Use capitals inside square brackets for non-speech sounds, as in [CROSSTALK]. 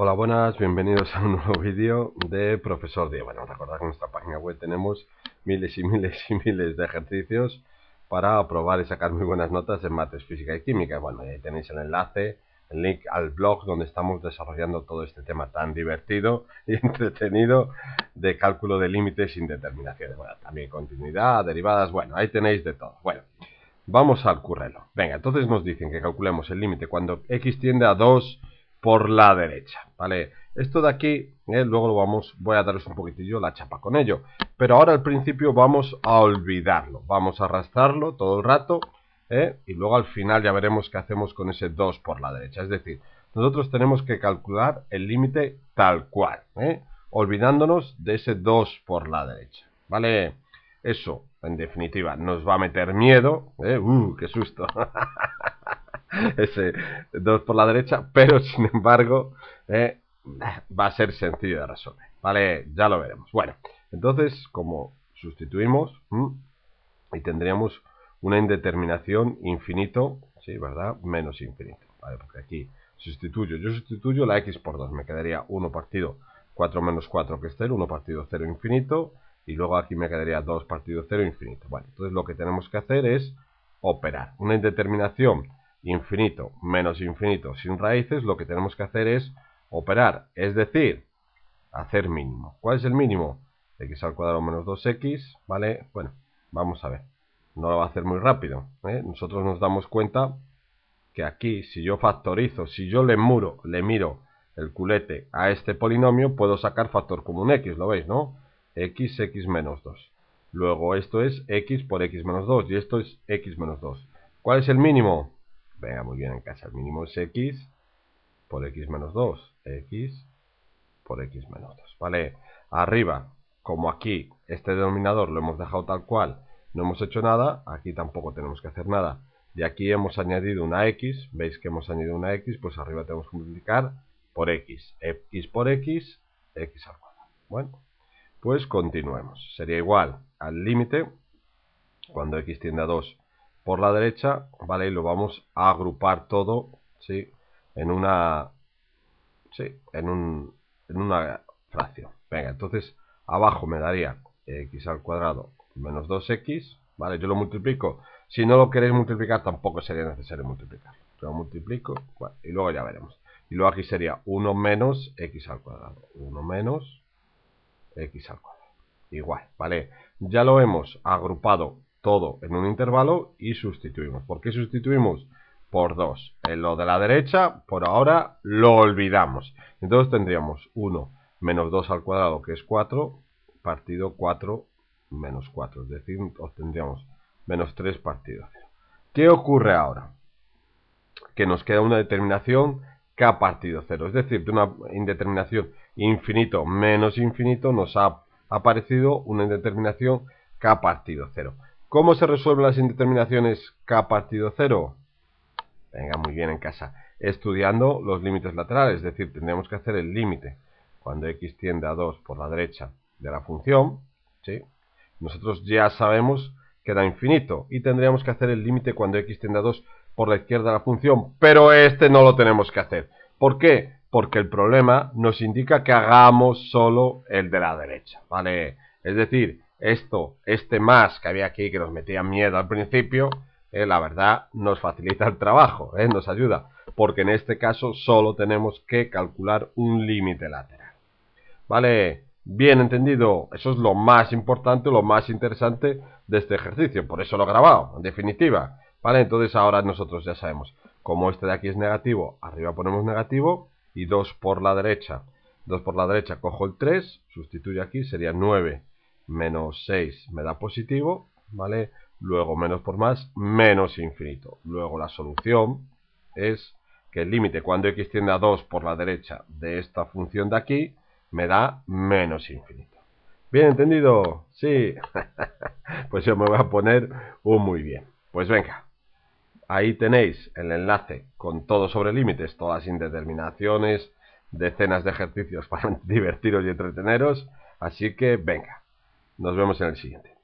Hola, buenas, bienvenidos a un nuevo vídeo de Profesor Díaz. Bueno, recordad que en nuestra página web tenemos miles y miles y miles de ejercicios para aprobar y sacar muy buenas notas en mates, física y química. Bueno, ahí tenéis el enlace, el link al blog donde estamos desarrollando todo este tema tan divertido y [LAUGHS] entretenido de cálculo de límites sin determinaciones. Bueno, también continuidad, derivadas, bueno, ahí tenéis de todo. Bueno, vamos al currelo. Venga, entonces nos dicen que calculemos el límite cuando x tiende a 2 por la derecha, ¿vale? Esto de aquí, eh, luego lo vamos, voy a daros un poquitillo la chapa con ello. Pero ahora al principio vamos a olvidarlo, vamos a arrastrarlo todo el rato eh, y luego al final ya veremos qué hacemos con ese 2 por la derecha. Es decir, nosotros tenemos que calcular el límite tal cual, ¿eh? olvidándonos de ese 2 por la derecha, ¿vale? Eso, en definitiva, nos va a meter miedo. ¿eh? ¡Uh, que susto! [LAUGHS] [LAUGHS] ese 2 por la derecha, pero [LAUGHS] sin embargo eh, va a ser sencillo de resolver, ¿vale? Ya lo veremos. Bueno, entonces como sustituimos y tendríamos una indeterminación infinito, sí, ¿verdad? Menos infinito, ¿vale? Porque aquí sustituyo, yo sustituyo la x por 2, me quedaría 1 partido 4 menos 4 que es 0, 1 partido 0 infinito, y luego aquí me quedaría 2 partido 0 infinito. Bueno, entonces lo que tenemos que hacer es operar una indeterminación infinito menos infinito sin raíces, lo que tenemos que hacer es operar, es decir, hacer mínimo. ¿Cuál es el mínimo? x al cuadrado menos 2x, ¿vale? Bueno, vamos a ver. No lo va a hacer muy rápido. ¿eh? Nosotros nos damos cuenta que aquí, si yo factorizo, si yo le muro, le miro el culete a este polinomio, puedo sacar factor común x, ¿lo veis, no? x, x menos 2. Luego esto es x por x menos 2 y esto es x menos 2. ¿Cuál es el mínimo? Venga, muy bien, en casa. El mínimo es x por x menos 2. x por x menos 2. ¿Vale? Arriba, como aquí este denominador lo hemos dejado tal cual, no hemos hecho nada, aquí tampoco tenemos que hacer nada. De aquí hemos añadido una x, veis que hemos añadido una x, pues arriba tenemos que multiplicar por x. x por x, x al cuadrado. Bueno, pues continuemos. Sería igual al límite, cuando x tiende a 2, por la derecha, ¿vale? Y lo vamos a agrupar todo, ¿sí? En una... Sí, en, una fracción. Venga, entonces abajo me daría x al cuadrado menos 2x, ¿vale? Yo lo multiplico. Si no lo queréis multiplicar, tampoco sería necesario multiplicar. Lo multiplico, y luego ya veremos. Y luego aquí sería 1 menos x al cuadrado. 1 menos x al cuadrado. Igual, ¿vale? Ya lo hemos agrupado todo en un intervalo y sustituimos. ¿Por qué sustituimos? Por 2. En lo de la derecha, por ahora, lo olvidamos. Entonces tendríamos 1 menos 2 al cuadrado, que es 4, partido 4 menos 4. Es decir, obtendríamos menos 3 partido 0. ¿Qué ocurre ahora? Que nos queda una determinación k partido 0. Es decir, de una indeterminación infinito menos infinito nos ha aparecido una indeterminación k partido 0. ¿Cómo se resuelven las indeterminaciones K partido 0? Venga, muy bien en casa. Estudiando los límites laterales, es decir, tendríamos que hacer el límite. Cuando x tiende a 2 por la derecha de la función, ¿sí? nosotros ya sabemos que da infinito. Y tendríamos que hacer el límite cuando x tiende a 2 por la izquierda de la función. Pero este no lo tenemos que hacer. ¿Por qué? Porque el problema nos indica que hagamos solo el de la derecha. ¿Vale? Es decir, esto, este más que había aquí que nos metía miedo al principio, eh, la verdad nos facilita el trabajo, eh, nos ayuda, porque en este caso solo tenemos que calcular un límite lateral. ¿Vale? Bien entendido, eso es lo más importante, lo más interesante de este ejercicio, por eso lo he grabado, en definitiva. ¿Vale? Entonces ahora nosotros ya sabemos, como este de aquí es negativo, arriba ponemos negativo y 2 por la derecha. 2 por la derecha cojo el 3, sustituyo aquí, sería 9 menos 6 me da positivo, ¿vale? Luego menos por más, menos infinito. Luego la solución es que el límite cuando x tiende a 2 por la derecha de esta función de aquí me da menos infinito. ¿Bien entendido? Sí. [LAUGHS] pues yo me voy a poner un muy bien. Pues venga. Ahí tenéis el enlace con todo sobre límites, todas las indeterminaciones, decenas de ejercicios [LAUGHS] para divertiros y entreteneros. Así que venga. Nos vemos en el siguiente.